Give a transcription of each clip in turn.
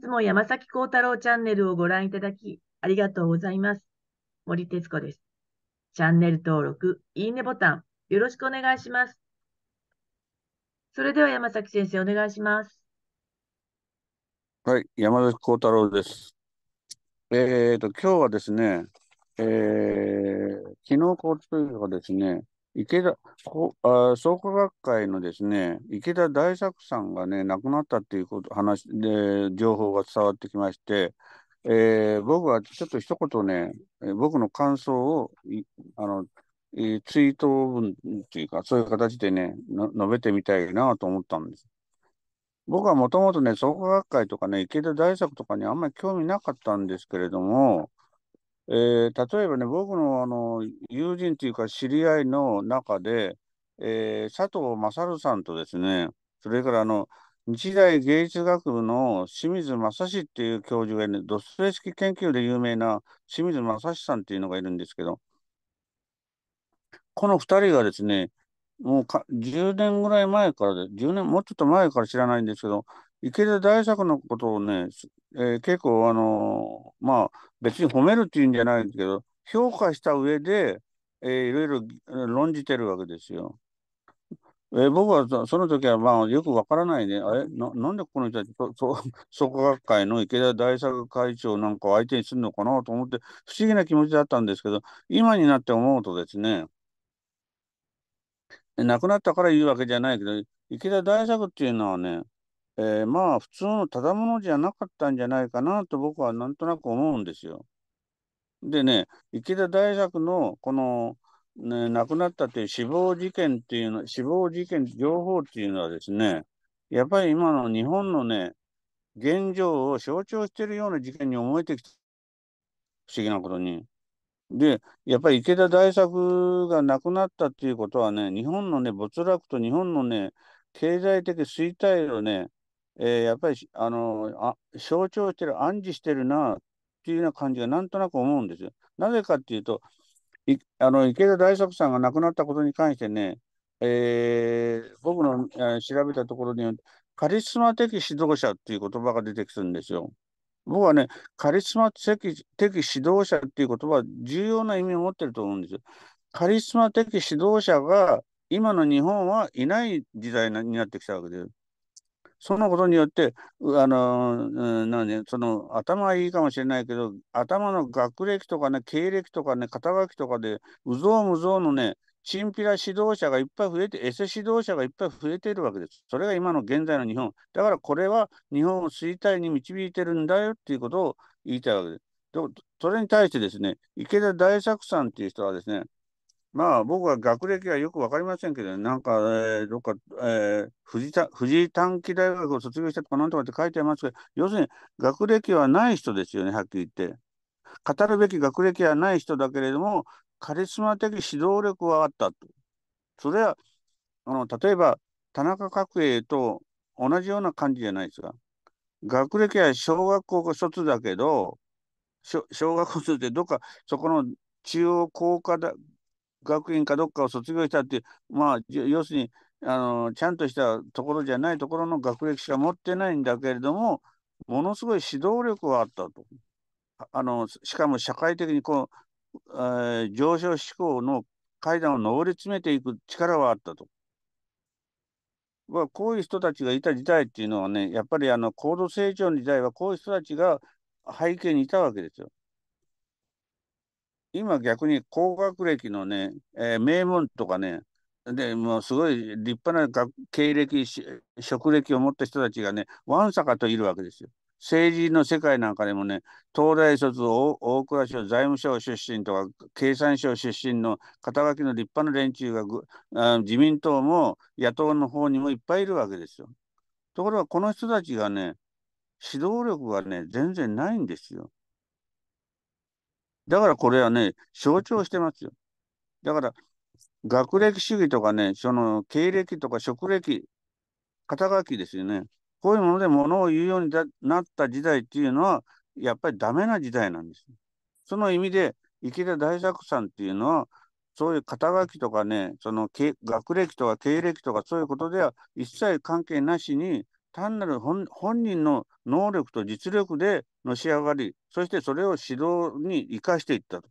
つも山崎幸太郎チャンネルをご覧いただき、ありがとうございます。森哲子です。チャンネル登録、いいねボタン、よろしくお願いします。それでは山崎先生、お願いします。はい、山崎幸太郎です。えっ、ー、と、今日はですね、えー、昨日交通がですね、池田こあ創価学会のですね池田大作さんがね亡くなったっていうこと話で情報が伝わってきまして、えー、僕はちょっと一言ね僕の感想をあのえイ追悼文っていうかそういう形でね述べてみたいなと思ったんです。僕はもともとね創価学会とかね池田大作とかにあんまり興味なかったんですけれどもえー、例えばね、僕のあの友人というか知り合いの中で、えー、佐藤勝さんとですね、それからあの日大芸術学部の清水正史っていう教授がいる、ドストレスキ研究で有名な清水正史さんっていうのがいるんですけど、この2人がですね、もうか10年ぐらい前からで、10年、もうちょっと前から知らないんですけど、池田大作のことをね、えー、結構あのー、まあ別に褒めるっていうんじゃないんですけど評価した上で、えー、いろいろ論じてるわけですよ。えー、僕はその時はまあよくわからないね。あれななんでこの人たちそ創価 学会の池田大作会長なんかを相手にするのかなと思って不思議な気持ちだったんですけど今になって思うとですね亡くなったから言うわけじゃないけど池田大作っていうのはねえー、まあ普通のただものじゃなかったんじゃないかなと僕はなんとなく思うんですよ。でね、池田大作のこの、ね、亡くなったという死亡事件っていうの、死亡事件情報っていうのはですね、やっぱり今の日本のね、現状を象徴しているような事件に思えてきた。不思議なことに。で、やっぱり池田大作が亡くなったっていうことはね、日本のね、没落と日本のね、経済的衰退をね、えー、やっぱりあのあ象徴してる、暗示してるなっていうような感じがなんとなく思うんですよ。なぜかっていうと、いあの池田大作さんが亡くなったことに関してね、えー、僕の、え調べたところによってカリスマ的指導者っていう言葉が出てきてるんですよ。僕はね、カリスマ的指導者っていう言葉は重要な意味を持ってると思うんですよ。カリスマ的指導者が今の日本はいない時代になってきたわけです。そのことによって、あの、うん、なんね、その、頭はいいかもしれないけど、頭の学歴とかね、経歴とかね、肩書きとかで、うぞうむぞうのね、チンピラ指導者がいっぱい増えて、エセ指導者がいっぱい増えているわけです。それが今の現在の日本。だからこれは日本を衰退に導いてるんだよっていうことを言いたいわけです。それに対してですね、池田大作さんっていう人はですね、まあ僕は学歴はよく分かりませんけど、なんか、えー、どっか、えー、富士短期大学を卒業したとかなんとかって書いてありますけど、要するに学歴はない人ですよね、はっきり言って。語るべき学歴はない人だけれども、カリスマ的指導力はあったと。それは、あの例えば田中角栄と同じような感じじゃないですか。学歴は小学校が卒だけど、小学校卒でどっかそこの中央工科だ学院かどっかを卒業したって、まあ、要するにあのちゃんとしたところじゃないところの学歴しか持ってないんだけれども、ものすごい指導力はあったと。あのしかも社会的にこう、えー、上昇志向の階段を上り詰めていく力はあったと。まあ、こういう人たちがいた時代っていうのはね、やっぱりあの高度成長の時代はこういう人たちが背景にいたわけですよ。今逆に高学歴のね、えー、名門とかね、でもうすごい立派な経歴、職歴を持った人たちがね、わんさかといるわけですよ。政治の世界なんかでもね、東大卒大、大蔵省、財務省出身とか、経産省出身の肩書きの立派な連中が自民党も野党の方にもいっぱいいるわけですよ。ところが、この人たちがね、指導力がね、全然ないんですよ。だからこれはね、象徴してますよ。だから、学歴主義とかね、その経歴とか職歴、肩書きですよね。こういうもので物を言うようになった時代っていうのは、やっぱりダメな時代なんです。その意味で、池田大作さんっていうのは、そういう肩書きとかね、その学歴とか経歴とかそういうことでは一切関係なしに、単なる本人の能力と実力でのし上がり、そしてそれを指導に生かしていったと。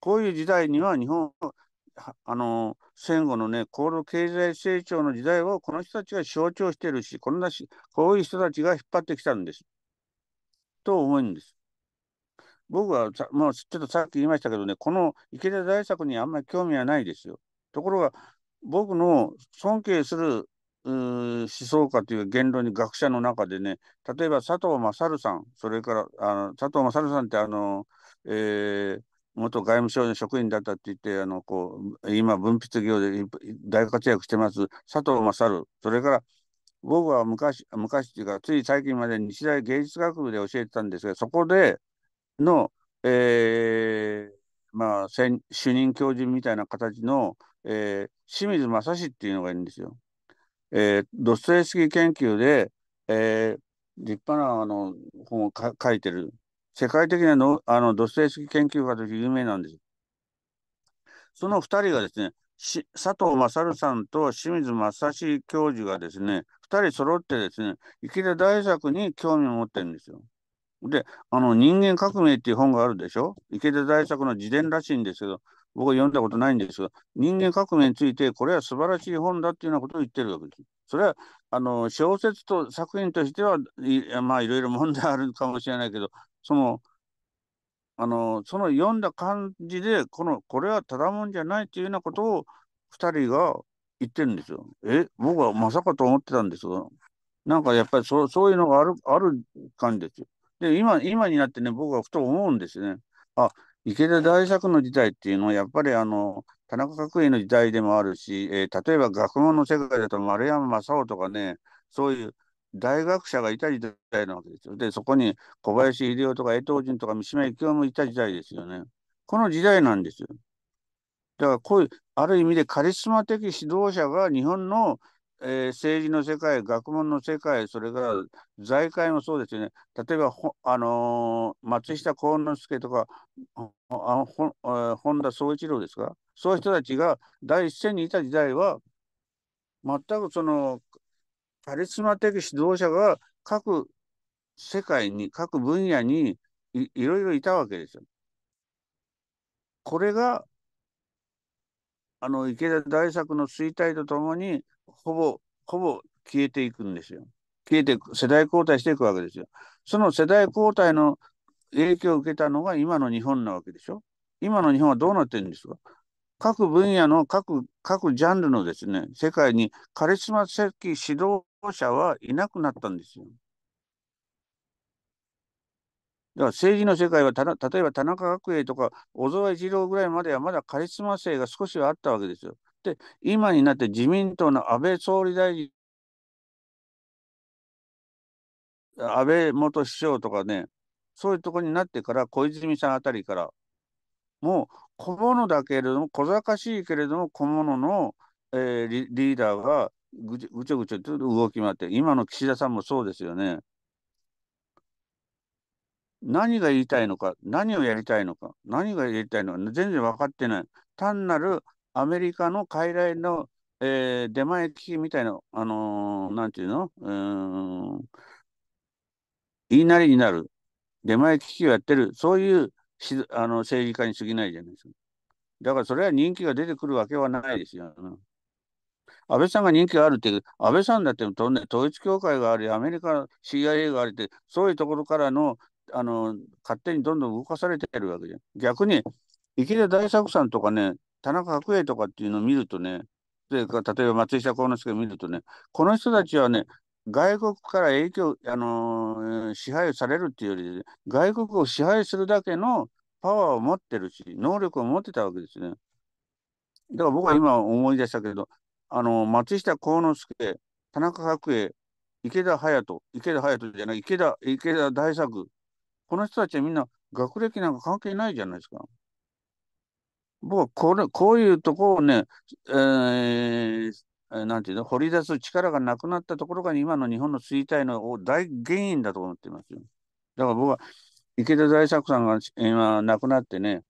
こういう時代には日本あの戦後のね、高度経済成長の時代をこの人たちが象徴してるし、こんなしこういう人たちが引っ張ってきたんです。と思うんです。僕はもうちょっとさっき言いましたけどね、この池田大作にあんまり興味はないですよ。ところが、僕の尊敬する思想家という言論に学者の中でね例えば佐藤勝さんそれからあの佐藤勝さんってあの、えー、元外務省の職員だったって言ってあのこう今文筆業で大活躍してます佐藤勝それから僕は昔昔っいうかつい最近まで日大芸術学部で教えてたんですがそこでの、えー、まあ、主任教授みたいな形の、えー、清水正史っていうのがいるんですよ。えー、ドストエフスキー研究で、えー、立派なあの本を書いてる、世界的なのあのドストエフスキー研究家として有名なんです。その2人がですね、し佐藤勝さんと清水正史教授がですね、2人揃ってですね、池田大作に興味を持ってるんですよ。で、あの、人間革命っていう本があるでしょ池田大作の自伝らしいんですけど、僕は読んだことないんですが、人間革命について、これは素晴らしい本だっていうようなことを言ってるわけです。それはあの小説と作品としては、いまあ、いろいろ問題あるかもしれないけど、その、あのその読んだ感じでこの、これはただもんじゃないっていうようなことを2人が言ってるんですよ。え、僕はまさかと思ってたんですが、なんかやっぱりそそういうのがあるある感じですよ。で、今今になってね、僕はふと思うんですね。あ池田大作の時代っていうのは、やっぱりあの田中角栄の時代でもあるし、えー、例えば学問の世界だと丸山正雄とかね、そういう大学者がいた時代なわけですよ。で、そこに小林秀夫とか江藤仁とか三島由紀夫もいた時代ですよね。この時代なんですよ。だからこういう、ある意味でカリスマ的指導者が日本のえー、政治の世界、学問の世界、それから財界もそうですよね。例えば、あのー、松下幸之助とか、あほ本田宗一郎ですか、そういう人たちが第一線にいた時代は、全くそのカリスマ的指導者が各世界に、各分野にいいろいろいたわけですよ。これがあの池田大作の衰退とともにほぼ、ほぼ消えていくんですよ。消えていく、世代交代していくわけですよ。その世代交代の影響を受けたのが今の日本なわけでしょ。今の日本はどうなってるんですか各分野の各、各ジャンルのですね、世界にカリスマ的指導者はいなくなったんですよ。だから政治の世界はた例えば田中角栄とか小沢一郎ぐらいまではまだカリスマ性が少しはあったわけですよ。、今になって自民党の安倍総理大臣、安倍元首相とかね、そういうとこになってから、小泉さんあたりから、もう小物だけれども、小賢しいけれども、小物の、えー、リリーダーがぐちぐちょぐちょと動き回って、今の岸田さんもそうですよね。何が言いたいのか、何をやりたいのか、何がやりたいのか、全然分かってない。単なるアメリカの傀儡の、えー、出前機みたいな、あのー、なんていうのうん、言いなりになる、出前機器をやってる、そういうしあの政治家に過ぎないじゃないですか。だからそれは人気が出てくるわけはないですよ、安倍さんが人気があるっていう、安倍さんだって、ね、統一教会があり、アメリカ CIA がありって、そういうところからのあの勝手にどんどん動かされてるわけじゃん。逆に池田大作さんとかね、田中角栄とかっていうのを見るとね、例えば松下幸之助を見るとね、この人たちはね、外国から影響、あのー、支配されるっていうより、ね、外国を支配するだけのパワーを持ってるし、能力を持ってたわけですね。だから僕は今思い出したけど、あのー、松下幸之助、田中角栄、池田隼人、池田隼人じゃない、池田、池田大作、この人たちはみんな学歴なんか関係ないじゃないですか。僕はこれこういうところをね、えー、なんていうの、掘り出す力がなくなったところが今の日本の衰退の大原因だと思ってますよ。だから僕は池田大作さんが今亡くなってね、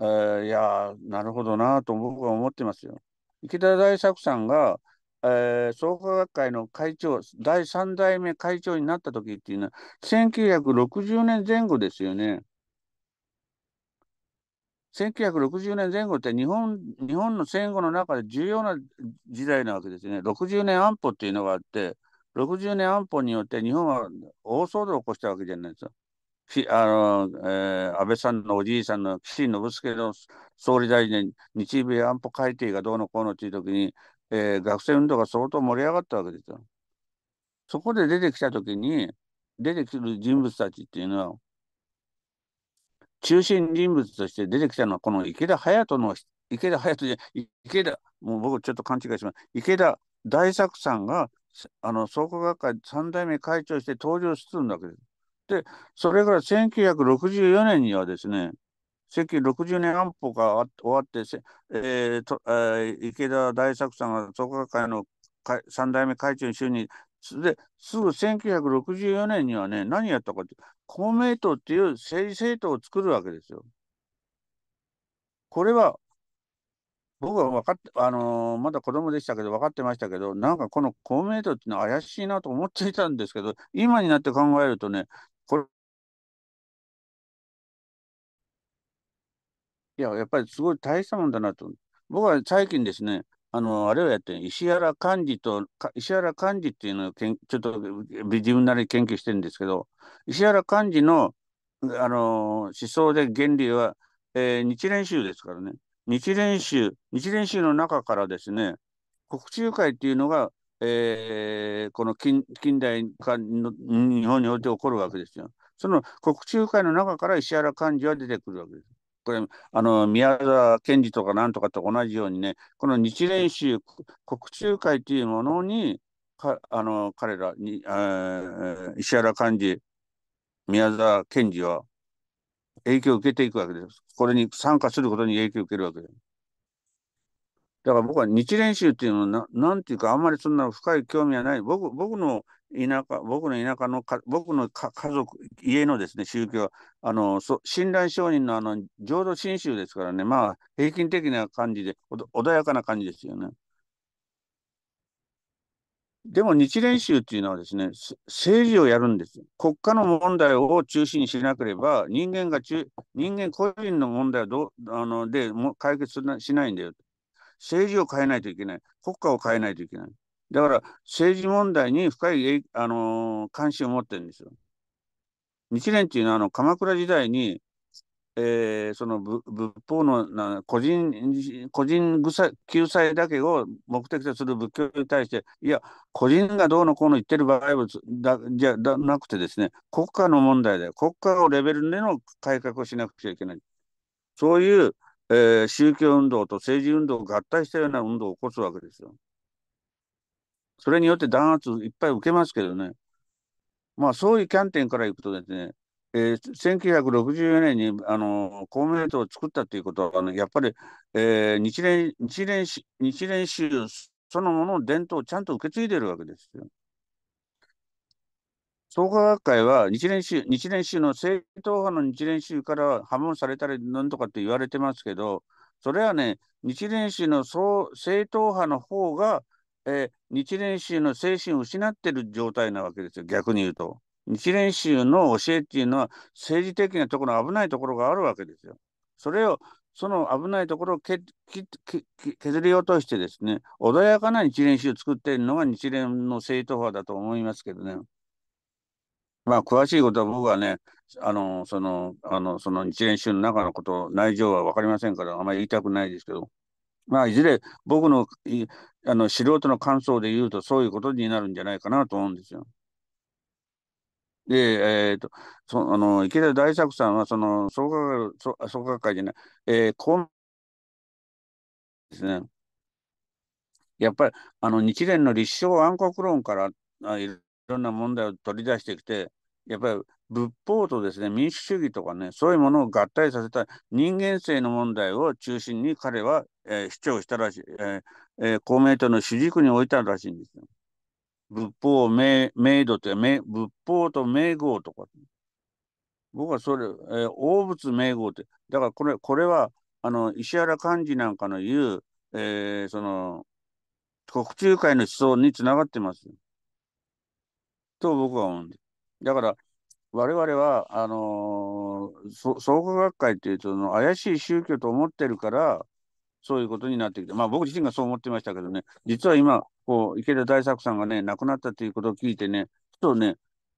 えー、いやなるほどなと僕は思ってますよ。池田大作さんが、えー、創価学会の会長、第3代目会長になった時っていうのは、1960年前後ですよね。1960年前後って日本日本の戦後の中で重要な時代なわけですね。60年安保っていうのがあって、60年安保によって日本は大騒動を起こしたわけじゃないですよ。あのえー、安倍さんのおじいさんの岸信介の総理大臣日米安保改定がどうのこうのっていう時に、えー、学生運動が相当盛り上がったわけですよ。そこで出てきた時に出てくる人物たちっていうのは中心人物として出てきたのは、この池田隼人の、池田隼人じゃ、池田、もう僕ちょっと勘違いします。池田大作さんが、あの、創価学会3代目会長して登場するんだけど。で、それから1964年にはですね、1960年安保が終わってえーとえー、池田大作さんが創価学会の3代目会長に就任、ですぐ1964年にはね、何やったかって、公明党っていう政治政党を作るわけですよ。これは、僕は分かって、あのー、まだ子供でしたけど、分かってましたけど、なんかこの公明党っていうのは怪しいなと思っていたんですけど、今になって考えるとね、これ、いや、やっぱりすごい大したもんだなと。僕は最近ですね、あの、あれをやって、石原幹事と、石原幹事っていうのをけん、ちょっと自分なり研究してるんですけど、石原幹事の、あの、思想で原理は、えー、日蓮宗ですからね。日蓮宗、日蓮宗の中からですね、国中会っていうのが、えー、この近代化の日本において起こるわけですよ。その国中会の中から石原幹事は出てくるわけです。これあの宮沢賢治とかなんとかと同じようにねこの日蓮宗国中会というものにかあの彼らに、え石原幹事宮沢賢治は影響を受けていくわけです。これに参加することに影響を受けるわけです。だから僕は日蓮宗っていうのはな、なんていうか、あんまりそんな深い興味はない。僕僕の田舎、僕の田舎のか、僕の家族、家のですね、宗教、あの、そ信頼承認のあの、浄土真宗ですからね、まあ、平均的な感じで、穏やかな感じですよね。でも日蓮宗っていうのはですね、政治をやるんです。国家の問題を中心にしなければ、人間が中、人間個人の問題はどあのでも解決しないんだよ。政治を変えないといけない、国家を変えないといけない。だから政治問題に深い、あのー、関心を持ってるんですよ。日蓮っていうのはあの鎌倉時代に、えー、その仏法のな個人個人救済だけを目的とする仏教に対して、いや、個人がどうのこうの言ってる場合はだじゃだなくてですね、国家の問題で、国家をレベルでの改革をしなくちゃいけない。そういうえー、宗教運動と政治運動を合体したような運動を起こすわけですよ。それによって弾圧いっぱい受けますけどね。まあそういうキャンペーンからいくとですね、えー、1964年にあの公明党を作ったということは、ね、やっぱり、えー、日蓮日蓮日蓮宗そのものの伝統をちゃんと受け継いでるわけですよ。創価学会は日蓮宗、日蓮宗の正統派の日蓮宗から破門されたりなんとかって言われてますけど、それはね、日蓮宗の正統派の方が、えー、日蓮宗の精神を失ってる状態なわけですよ、逆に言うと。日蓮宗の教えっていうのは政治的なところ、危ないところがあるわけですよ。それを、その危ないところをけけけ削り落としてですね、穏やかな日蓮宗を作っているのが日蓮の正統派だと思いますけどね。まあ、詳しいことは僕はね、あの、その、あの、その日連集の中のこと、内情は分かりませんから、あまり言いたくないですけど、まあ、いずれ僕のあの素人の感想で言うと、そういうことになるんじゃないかなと思うんですよ。で、えーと、そあの池田大作さんはその創価会、創価会じゃない、えー、公務ですね。やっぱりあの日蓮の立証暗黒論からあいるいろんな問題を取り出してきて、やっぱり仏法とですね民主主義とかねそういうものを合体させた人間性の問題を中心に彼は、えー、主張したらしい、えーえー、公明党の主軸に置いたらしいんですよ。仏法名名度って名仏法と名号とか僕はそれ、えー、大仏名号ってだからこれこれはあの石原幹事なんかの言う、えー、その国中会の思想につながってますよ。と僕は思うんです。だから、我々は、あのー、創価学会っていうとの怪しい宗教と思ってるから、そういうことになってきて、まあ僕自身がそう思ってましたけどね、実は今、こう、池田大作さんがね、亡くなったということを聞いてね、ふとね、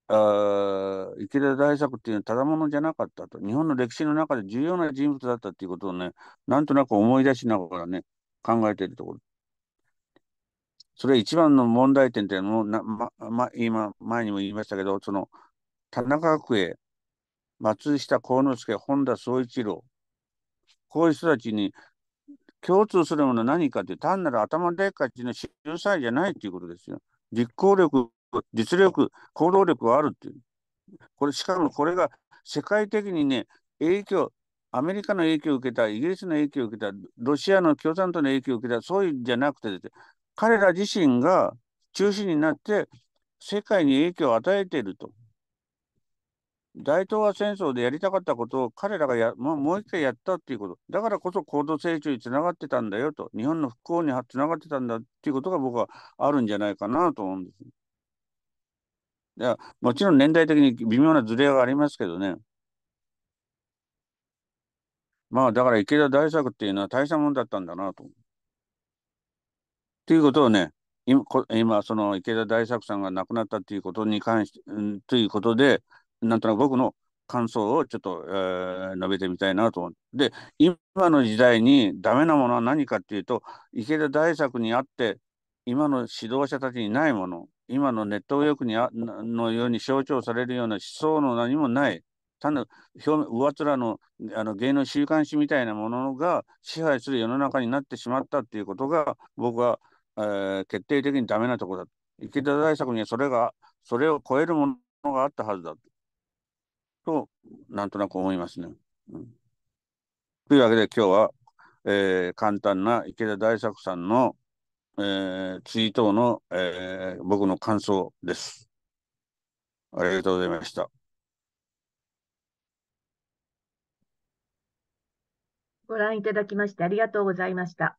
あ池田大作っていうのはただものじゃなかったと、日本の歴史の中で重要な人物だったっていうことをね、なんとなく思い出しながらね、考えているところ。それ一番の問題点っていうのな、まま、今、前にも言いましたけど、その、田中角栄、松下幸之助、本田宗一郎、こういう人たちに共通するものは何かって、単なる頭でっかちの秀才じゃないということですよ。実行力、実力、行動力はあるっていう。これ、しかもこれが世界的にね、影響、アメリカの影響を受けた、イギリスの影響を受けた、ロシアの共産党の影響を受けた、そういうんじゃなくてです、ね、彼ら自身が中心になって世界に影響を与えていると。大東亜戦争でやりたかったことを彼らがや、まあ、もう一回やったっていうこと。だからこそ高度成長につながってたんだよと。日本の復興につながってたんだっていうことが僕はあるんじゃないかなと思うんです。いやもちろん年代的に微妙なズレがありますけどね。まあだから池田大作っていうのは大したもんだったんだなとということをね、今、今その池田大作さんが亡くなったということに関して、うん、ということで、なんとなく僕の感想をちょっと、えー、述べてみたいなと思って。で、今の時代にダメなものは何かっていうと、池田大作にあって、今の指導者たちにないもの、今のネットークにあのように象徴されるような思想の何もない、単なる面上面のあの芸能週刊誌みたいなものが支配する世の中になってしまったっていうことが、僕はえー、決定的にダメなところだ。池田大作にはそれが、それを超えるものがあったはずだと。となんとなく思いますね。うん、というわけで今日は、えー、簡単な池田大作さんの、えー、ツイートの、えー、僕の感想です。ありがとうございました。ご覧いただきましてありがとうございました。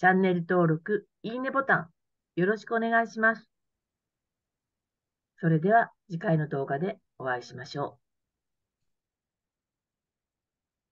チャンネル登録、いいねボタン、よろしくお願いします。それでは次回の動画でお会いしましょう。